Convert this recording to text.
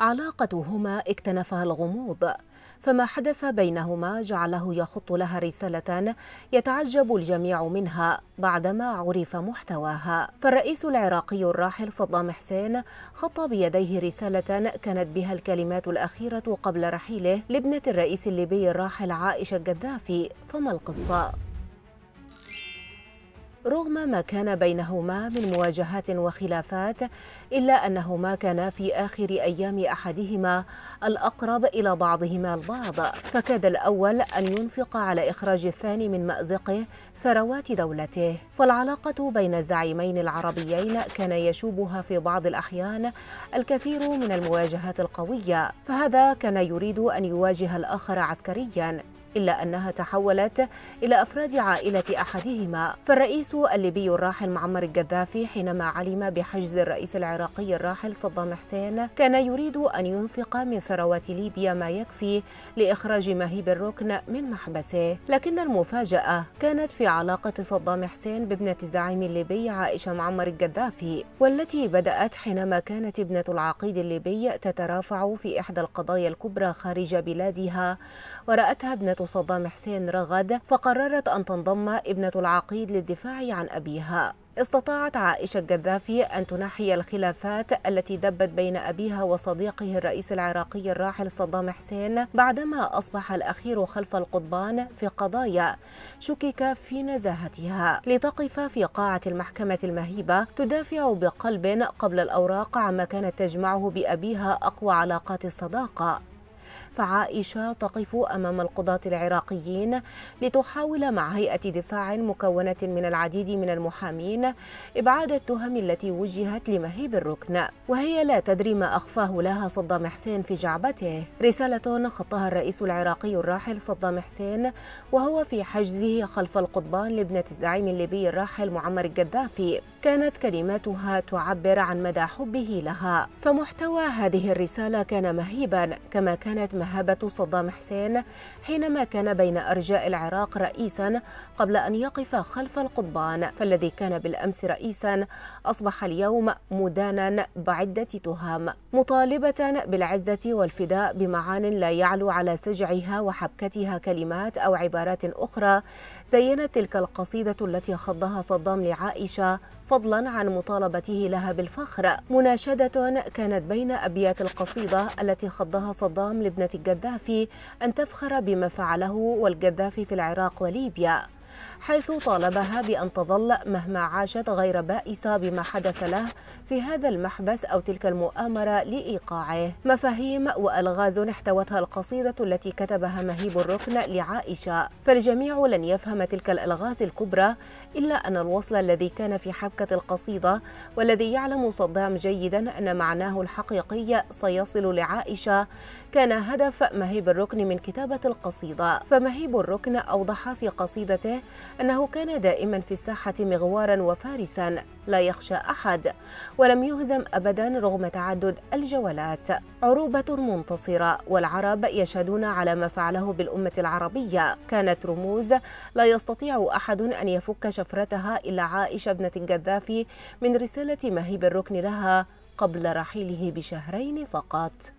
علاقتهما اكتنفها الغموض فما حدث بينهما جعله يخط لها رسالة يتعجب الجميع منها بعدما عرف محتواها فالرئيس العراقي الراحل صدام حسين خط بيديه رسالة كانت بها الكلمات الأخيرة قبل رحيله لابنة الرئيس الليبي الراحل عائشة القذافي فما القصة؟ رغم ما كان بينهما من مواجهات وخلافات إلا أنهما كانا في آخر أيام أحدهما الأقرب إلى بعضهما البعض فكاد الأول أن ينفق على إخراج الثاني من مأزقه ثروات دولته فالعلاقة بين الزعيمين العربيين كان يشوبها في بعض الأحيان الكثير من المواجهات القوية فهذا كان يريد أن يواجه الآخر عسكريا إلا أنها تحولت إلى أفراد عائلة أحدهما فالرئيس الليبي الراحل معمر الجذافي حينما علم بحجز الرئيس العراقي الراحل صدام حسين كان يريد أن ينفق من ثروات ليبيا ما يكفي لإخراج مهيب الركن من محبسه لكن المفاجأة كانت في علاقة صدام حسين بابنة الزعيم الليبي عائشة معمر الجذافي والتي بدأت حينما كانت ابنة العقيد الليبي تترافع في إحدى القضايا الكبرى خارج بلادها ورأتها ابنة صدام حسين رغد فقررت أن تنضم ابنة العقيد للدفاع عن أبيها استطاعت عائشة الجذافي أن تنحي الخلافات التي دبت بين أبيها وصديقه الرئيس العراقي الراحل صدام حسين بعدما أصبح الأخير خلف القضبان في قضايا شكك في نزاهتها لتقف في قاعة المحكمة المهيبة تدافع بقلب قبل الأوراق عما كانت تجمعه بأبيها أقوى علاقات الصداقة فعائشة تقف أمام القضاة العراقيين لتحاول مع هيئة دفاع مكونة من العديد من المحامين إبعاد التهم التي وجهت لمهيب الركن وهي لا تدري ما أخفاه لها صدام حسين في جعبته رسالة خطها الرئيس العراقي الراحل صدام حسين وهو في حجزه خلف القضبان لابنة الزعيم الليبي الراحل معمر القذافي كانت كلماتها تعبر عن مدى حبه لها فمحتوى هذه الرسالة كان مهيبا كما كانت مهيبا مهابة صدام حسين حينما كان بين أرجاء العراق رئيسا قبل أن يقف خلف القضبان فالذي كان بالأمس رئيسا أصبح اليوم مدانا بعدة تهام مطالبة بالعزة والفداء بمعان لا يعلو على سجعها وحبكتها كلمات أو عبارات أخرى زينت تلك القصيدة التي خضها صدام لعائشة فضلا عن مطالبته لها بالفخر مناشدة كانت بين أبيات القصيدة التي خضها صدام لابنة القذافي أن تفخر بما فعله والقذافي في العراق وليبيا حيث طالبها بأن تظل مهما عاشت غير بائسة بما حدث له في هذا المحبس أو تلك المؤامرة لإيقاعه مفاهيم وألغاز احتوتها القصيدة التي كتبها مهيب الركن لعائشة فالجميع لن يفهم تلك الألغاز الكبرى إلا أن الوصل الذي كان في حبكة القصيدة والذي يعلم صدام جيدا أن معناه الحقيقي سيصل لعائشة كان هدف مهيب الركن من كتابة القصيدة فمهيب الركن أوضح في قصيدته أنه كان دائما في الساحة مغوارا وفارسا لا يخشى أحد ولم يهزم أبدا رغم تعدد الجولات عروبة منتصرة والعرب يشهدون على ما فعله بالأمة العربية كانت رموز لا يستطيع أحد أن يفك شفرتها إلا عائشة ابنة القذافي من رسالة مهيب الركن لها قبل رحيله بشهرين فقط